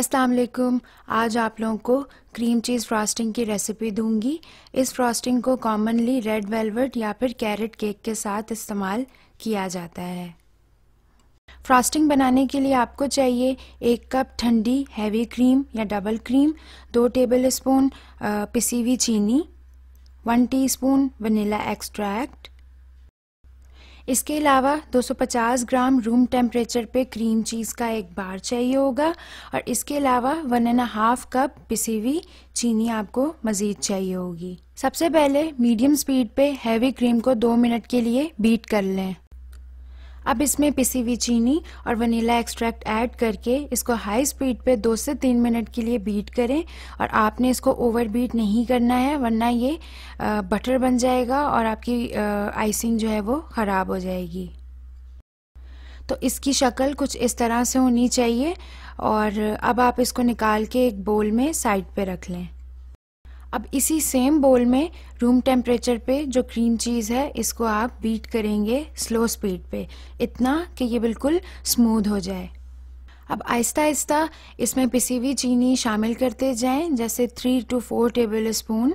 अस्सलाम वालेकुम आज आप लोगों को क्रीम चीज़ फ्रॉस्टिंग की रेसिपी दूंगी इस फ्रॉस्टिंग को कॉमनली रेड वेलवेट या फिर कैरेट केक के साथ इस्तेमाल किया जाता है फ्रॉस्टिंग बनाने के लिए आपको चाहिए एक कप ठंडी हैवी क्रीम या डबल क्रीम दो टेबल स्पून पिसी हुई चीनी one teaspoon vanilla extract इसके अलावा 250 ग्राम रूम टेम्परेचर पे क्रीम चीज़ का एक बार चाहिए होगा और इसके अलावा वन एंड हाफ कप पिसी हुई चीनी आपको मज़ीद चाहिए होगी सबसे पहले मीडियम स्पीड पे हैवी क्रीम को दो मिनट के लिए बीट कर लें अब इसमें पिसी हुई चीनी और वनीला एक्सट्रैक्ट ऐड करके इसको हाई स्पीड पे दो से तीन मिनट के लिए बीट करें और आपने इसको ओवर बीट नहीं करना है वरना ये बटर बन जाएगा और आपकी आइसिंग जो है वो ख़राब हो जाएगी तो इसकी शक्ल कुछ इस तरह से होनी चाहिए और अब आप इसको निकाल के एक बोल में साइड पे रख लें अब इसी सेम बोल में रूम टेम्परेचर पे जो क्रीम चीज़ है इसको आप बीट करेंगे स्लो स्पीड पे इतना कि ये बिल्कुल स्मूथ हो जाए अब आहिस्ता आहिस्ता इसमें पिसी हुई चीनी शामिल करते जाएं जैसे three two four tablespoon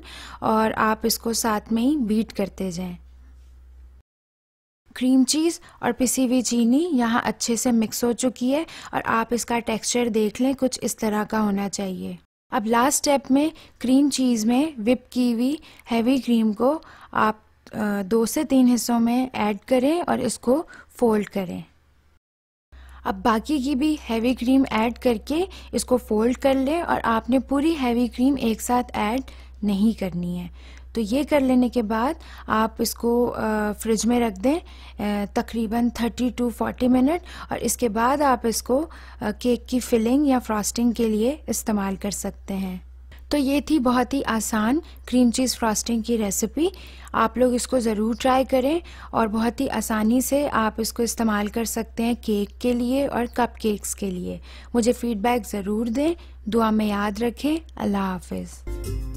और आप इसको साथ में ही बीट करते जाएं क्रीम चीज़ और पिसी हुई चीनी यहाँ अच्छे से मिक्स हो चुकी है और आप इसका टेक्सचर देख लें कुछ इस तरह का होना चाहिए अब लास्ट स्टेप में क्रीम चीज़ में विप की हुई हैवी क्रीम को आप दो से तीन हिस्सों में ऐड करें और इसको फोल्ड करें अब बाकी की भी हैवी क्रीम ऐड करके इसको फोल्ड कर लें और आपने पूरी हैवी क्रीम एक साथ ऐड नहीं करनी है तो ये कर लेने के बाद आप इसको फ्रिज में रख दें तकरीबन 30 टू 40 मिनट और इसके बाद आप इसको केक की फिलिंग या फ्रॉस्टिंग के लिए इस्तेमाल कर सकते हैं तो ये थी बहुत ही आसान क्रीम चीज़ फ्रॉस्टिंग की रेसिपी आप लोग इसको ज़रूर ट्राई करें और बहुत ही आसानी से आप इसको इस्तेमाल कर सकते हैं केक के लिए और कप केक्स के लिए मुझे फ़ीडबैक ज़रूर दें दुआ में याद रखें अल्लाह हाफिज़